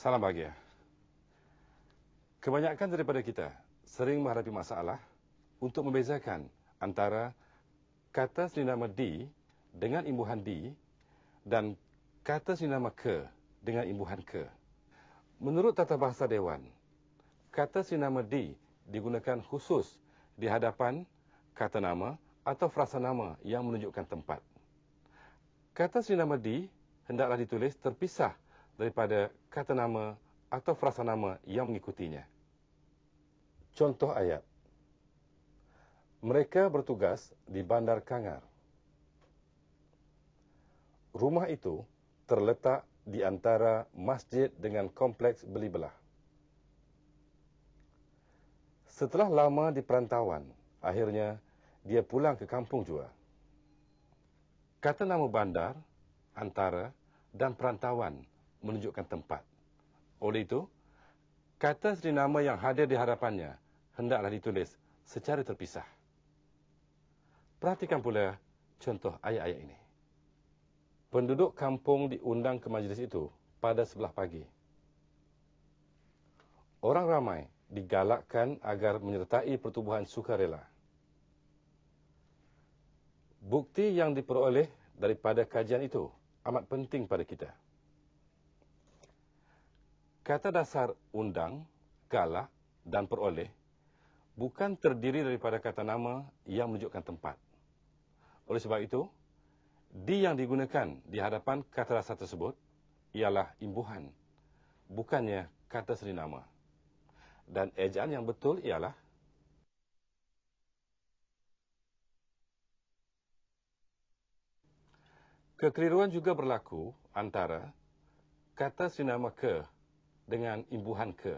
Salam bahagia. Kebanyakan daripada kita sering menghadapi masalah untuk membezakan antara kata senama di dengan imbuhan di dan kata senama ke dengan imbuhan ke. Menurut tata bahasa dewan, kata senama di digunakan khusus di hadapan kata nama atau frasa nama yang menunjukkan tempat. Kata senama di hendaklah ditulis terpisah daripada kata nama atau frasa nama yang mengikutinya. Contoh ayat. Mereka bertugas di Bandar Kangar. Rumah itu terletak di antara masjid dengan kompleks beli belah. Setelah lama di perantauan, akhirnya dia pulang ke kampung jua. Kata nama bandar, antara dan perantauan menunjukkan tempat. Oleh itu, kata seri nama yang hadir di hadapannya hendaklah ditulis secara terpisah. Perhatikan pula contoh ayat-ayat ini. Penduduk kampung diundang ke majlis itu pada sebelah pagi. Orang ramai digalakkan agar menyertai pertubuhan sukarela. Bukti yang diperoleh daripada kajian itu amat penting pada kita kata dasar undang, galak dan peroleh bukan terdiri daripada kata nama yang menunjukkan tempat. Oleh sebab itu, di yang digunakan di hadapan kata dasar tersebut ialah imbuhan, bukannya kata seri nama. Dan ejaan yang betul ialah Kekeliruan juga berlaku antara kata sinama ke dengan imbuhan ke.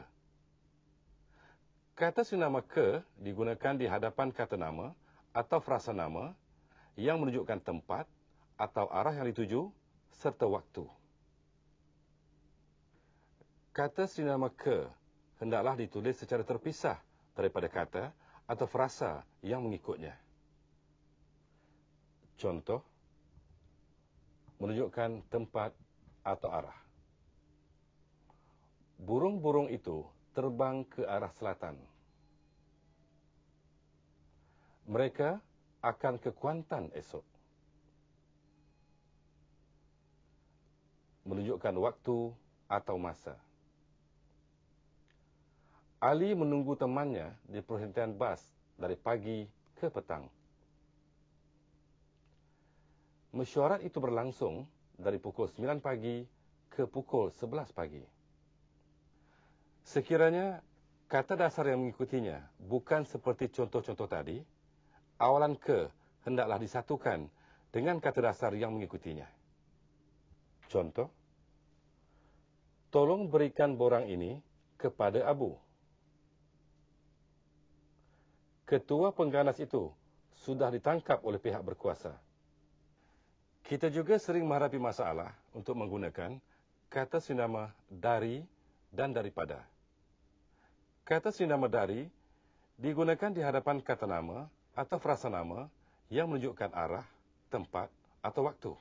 Kata sinama ke digunakan di hadapan kata nama atau frasa nama yang menunjukkan tempat atau arah yang dituju serta waktu. Kata sinama ke hendaklah ditulis secara terpisah daripada kata atau frasa yang mengikutnya. Contoh, menunjukkan tempat atau arah burung-burung itu terbang ke arah selatan. Mereka akan ke Kuantan esok. Menunjukkan waktu atau masa. Ali menunggu temannya di perhentian bas dari pagi ke petang. Mesyuarat itu berlangsung dari pukul 9 pagi ke pukul 11 pagi. Sekiranya kata dasar yang mengikutinya bukan seperti contoh-contoh tadi, awalan ke hendaklah disatukan dengan kata dasar yang mengikutinya. Contoh, tolong berikan borang ini kepada Abu. Ketua pengganas itu sudah ditangkap oleh pihak berkuasa. Kita juga sering menghadapi masalah untuk menggunakan kata sinama dari dan daripada kata sinama dari digunakan di hadapan kata nama atau frasa nama yang menunjukkan arah, tempat atau waktu.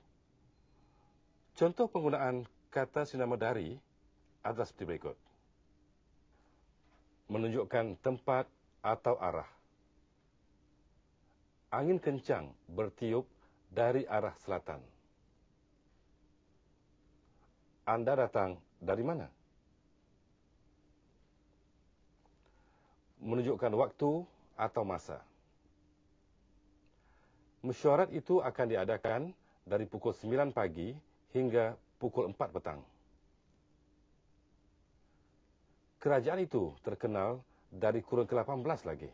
Contoh penggunaan kata sinama dari adalah seperti berikut. Menunjukkan tempat atau arah. Angin kencang bertiup dari arah selatan. Anda datang dari mana? menunjukkan waktu atau masa. Mesyuarat itu akan diadakan dari pukul 9 pagi hingga pukul 4 petang. Kerajaan itu terkenal dari kurun ke-18 lagi.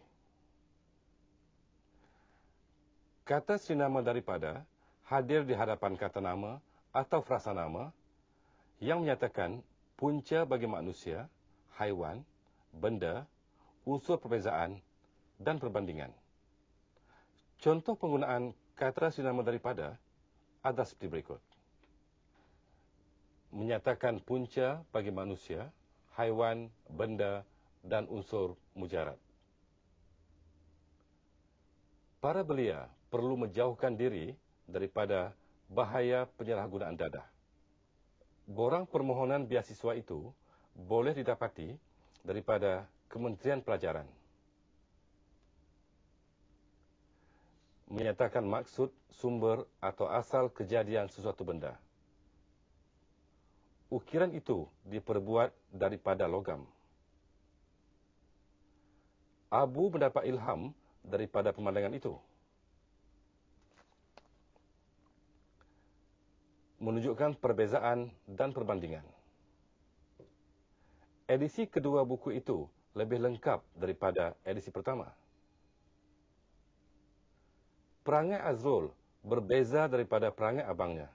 Kata sinama daripada hadir di hadapan kata nama atau frasa nama yang menyatakan punca bagi manusia, haiwan, benda, benda, usul perbezaan dan perbandingan. Contoh penggunaan kata sinama daripada adalah seperti berikut. Menyatakan punca bagi manusia, haiwan, benda dan unsur mujarat. Para belia perlu menjauhkan diri daripada bahaya penyalahgunaan dadah. Borang permohonan beasiswa itu boleh didapati daripada Kementerian Pelajaran menyatakan maksud, sumber atau asal kejadian sesuatu benda. Ukiran itu diperbuat daripada logam. Abu mendapat ilham daripada pemandangan itu. Menunjukkan perbezaan dan perbandingan. Edisi kedua buku itu lebih lengkap daripada edisi pertama. Perangai Azrul berbeza daripada perangai abangnya.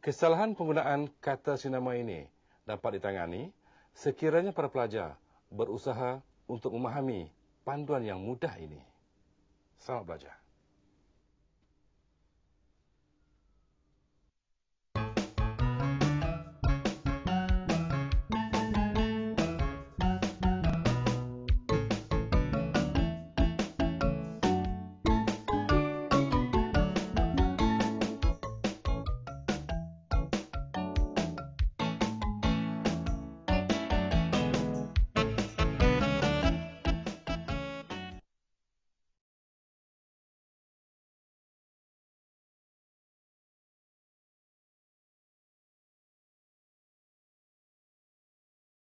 Kesalahan penggunaan kata sinema ini dapat ditangani sekiranya para pelajar berusaha untuk memahami panduan yang mudah ini. Selamat belajar.